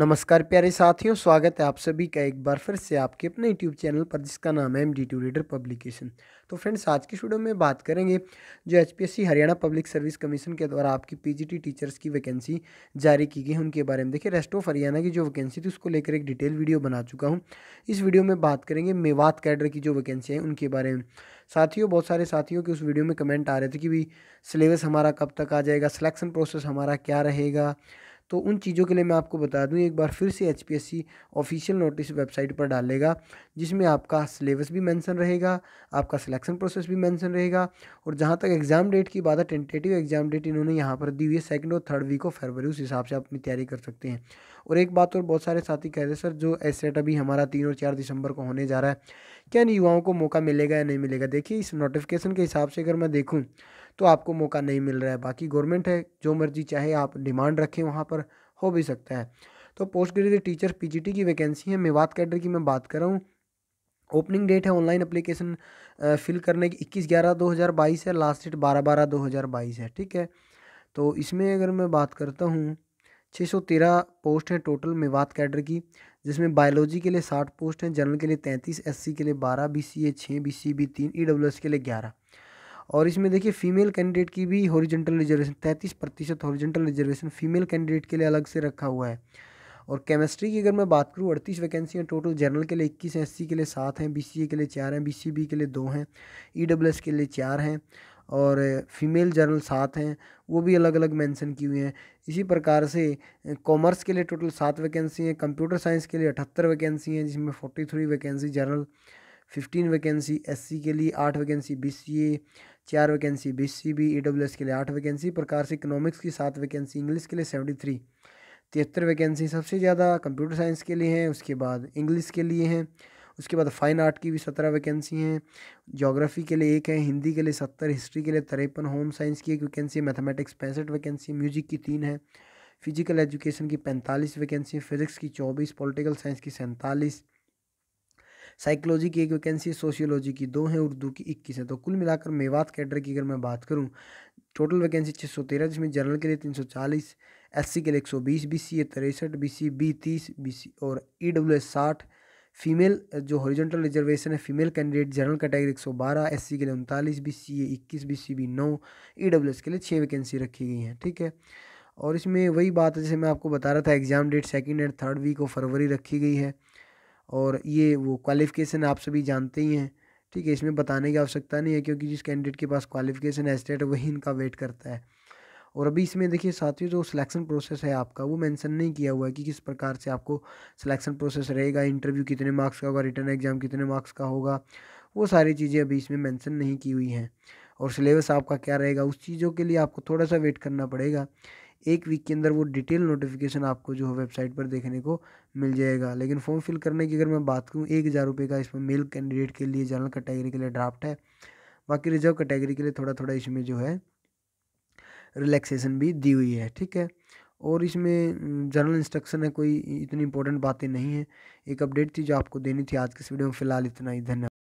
नमस्कार प्यारे साथियों स्वागत है आप सभी का एक बार फिर से आपके अपने यूट्यूब चैनल पर जिसका नाम है M D to reader publication तो फ्रेंड्स आज की स्टूडियो में बात करेंगे जो H Haryana public service commission के द्वारा आपकी पीजीटी टीचर्स की वैकेंसी जारी की गई है उनके बारे में देखिए रेस्ट ऑफ हरियाणा की जो वैकेंसी थी उसको लेकर एक डिटेल वीडियो बना चुका हूँ इस वीडियो में बात करेंगे मेवात कैडर की जो वैकेंसी है उनके बारे में साथियों बहुत सारे साथियों के उस वीडियो में कमेंट आ रहे थे कि भाई सिलेबस हमारा कब तक आ जाएगा सिलेक्शन प्रोसेस हमारा क्या रहेगा तो उन चीज़ों के लिए मैं आपको बता दूं एक बार फिर से एच ऑफिशियल नोटिस वेबसाइट पर डालेगा जिसमें आपका सिलेबस भी मेंशन रहेगा आपका सिलेक्शन प्रोसेस भी मेंशन रहेगा और जहाँ तक एग्ज़ाम डेट की बात है टेंटेटिव एग्ज़ाम डेट इन्होंने यहाँ पर दी हुई है सेकेंड और थर्ड वीक ऑफ फरवरी उस हिसाब से आप अपनी तैयारी कर सकते हैं और एक बात और बहुत सारे साथी कह रहे हैं सर जो एसेट अभी हमारा तीन और चार दिसंबर को होने जा रहा है क्या युवाओं को मौका मिलेगा या नहीं मिलेगा देखिए इस नोटिफिकेशन के हिसाब से अगर मैं देखूँ तो आपको मौका नहीं मिल रहा है बाकी गवर्नमेंट है जो मर्जी चाहे आप डिमांड रखें वहाँ पर हो भी सकता है तो पोस्ट ग्रेजुएट टीचर पीजीटी की वैकेंसी है मेवात कैडर की मैं बात कर रहा हूँ ओपनिंग डेट है ऑनलाइन अप्लीकेशन फिल करने की इक्कीस ग्यारह दो हज़ार बाईस है लास्ट डेट बारह बारह दो हज़ार बाईस है ठीक है तो इसमें अगर मैं बात करता हूँ छः सौ तेरह पोस्ट हैं टोटल मेवात कैडर की जिसमें बायोलॉजी के लिए साठ पोस्ट हैं जनरल के लिए तैंतीस सी के लिए बारह बी सी ए छः बी सी बी तीन ई एस के लिए ग्यारह और इसमें देखिए फीमेल कैंडिडेट की भी हॉरिजेंटल रिजर्वेशन तैंतीस प्रतिशत हॉरिजेंटल रिजर्वेशन फीमेल कैंडिडेट के लिए अलग से रखा हुआ है और केमिस्ट्री की अगर मैं बात करूँ अड़तीस वैकेंसियाँ टोटल जनरल के लिए इक्कीस हैं एससी के लिए सात हैं बी के लिए चार हैं बी के लिए दो हैं ई के लिए चार हैं और फीमेल जनरल सात हैं वो भी अलग अलग मेंशन की हुई हैं इसी प्रकार से कॉमर्स के लिए टोटल सात वैकेंसी हैं कंप्यूटर साइंस के लिए अठहत्तर वैकेंसी हैं जिसमें forty three vacancy general fifteen vacancy SC के लिए आठ वैकेंसी बीसीए चार vacancy B C B E W S के लिए आठ वैकेंसी प्रकार से इकोनॉमिक्स की सात वैकेंसी इंग्लिश के लिए सेवेंटी थ्री तिहत्तर वैकेंसी सबसे ज़्यादा कंप्यूटर साइंस के लिए हैं उसके बाद इंग्लिश के लिए हैं उसके बाद फ़ाइन आर्ट की भी सत्रह वैकेंसी हैं जोग्राफ़ी के लिए एक है हिंदी के लिए सत्तर हिस्ट्री के लिए तिरपन होम साइंस की एक वैकेंसी मैथमेटिक्स पैंसठ वैकेंसी म्यूजिक की तीन है फिजिकल एजुकेशन की पैंतालीस वैकेंसी फिजिक्स की चौबीस पॉलिटिकल साइंस की सैंतालीस साइकोलॉजी की एक वैकेंसी सोशियोलॉजी की दो हैं उर्दू की इक्कीस है तो कुल मिलाकर मेवात कैडर की अगर मैं बात करूँ टोटल वैकेंसी छः सौ तेरह जिसमें जनरल के लिए तीन सौ चालीस एस के लिए एक सौ बीस बी सी ए तिरसठ बी सी बी तीस बी सी और ई डब्ल्यू एस साठ फीमेल जो हॉरिजेंटल रिजर्वेशन है फीमेल कैंडिडेट जनरल कैटेगरी एक सौ बारह एस के लिए उनतालीस बी सी ए इक्कीस बी सी बी नौ ई डब्ल्यू एस के लिए छः वैकेंसी रखी गई हैं ठीक है और इसमें वही बात है जैसे मैं आपको बता रहा था exam date second and third week of फरवरी रखी गई है और ये वो क्वालिफ़िकेशन आप सभी जानते ही हैं ठीक है इसमें बताने की आवश्यकता नहीं है क्योंकि जिस कैंडिडेट के पास क्वालिफ़िकेशन है स्टेट वही इनका वेट करता है और अभी इसमें देखिए साथियों जो सिलेक्शन प्रोसेस है आपका वो मेंशन नहीं किया हुआ है कि किस प्रकार से आपको सिलेक्शन प्रोसेस रहेगा इंटरव्यू कितने मार्क्स का होगा रिटर्न एग्ज़ाम कितने मार्क्स का होगा वो सारी चीज़ें अभी इसमें मेंशन नहीं की हुई हैं और सिलेबस आपका क्या रहेगा उस चीज़ों के लिए आपको थोड़ा सा वेट करना पड़ेगा एक वीक के अंदर वो डिटेल नोटिफिकेशन आपको जो है वेबसाइट पर देखने को मिल जाएगा लेकिन फॉर्म फिल करने की अगर मैं बात करूँ एक हज़ार रुपये का इसमें मेल कैंडिडेट के लिए जनरल कैटेगरी के लिए ड्राफ्ट है बाकी रिजर्व कैटेगरी के लिए थोड़ा थोड़ा इसमें जो है रिलैक्सेशन भी दी हुई है ठीक है और इसमें जनरल इंस्ट्रक्शन है कोई इतनी इंपॉर्टेंट बातें नहीं है एक अपडेट थी जो आपको देनी थी आज के इस वीडियो में फिलहाल इतना ही धन्यवाद